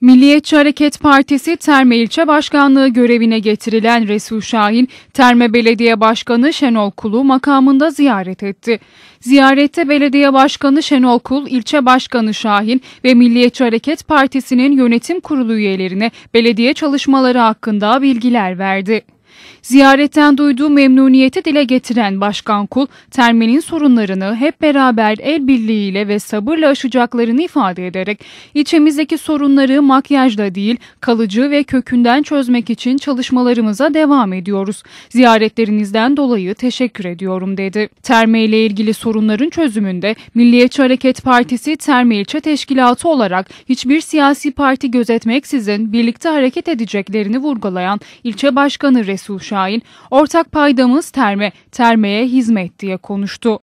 Milliyetçi Hareket Partisi Terme İlçe Başkanlığı görevine getirilen Resul Şahin, Terme Belediye Başkanı Şenol Kul'u makamında ziyaret etti. Ziyarette Belediye Başkanı Şenol Kul, İlçe Başkanı Şahin ve Milliyetçi Hareket Partisi'nin yönetim kurulu üyelerine belediye çalışmaları hakkında bilgiler verdi. Ziyaretten duyduğu memnuniyeti dile getiren Başkan Kul, termenin sorunlarını hep beraber el birliğiyle ve sabırla aşacaklarını ifade ederek, içimizdeki sorunları makyajla değil, kalıcı ve kökünden çözmek için çalışmalarımıza devam ediyoruz. Ziyaretlerinizden dolayı teşekkür ediyorum dedi. Terme ile ilgili sorunların çözümünde Milliyetçi Hareket Partisi Terme İlçe Teşkilatı olarak hiçbir siyasi parti gözetmeksizin birlikte hareket edeceklerini vurgulayan ilçe başkanı Resul Resul Şahin, ortak paydamız terme, termeye hizmet diye konuştu.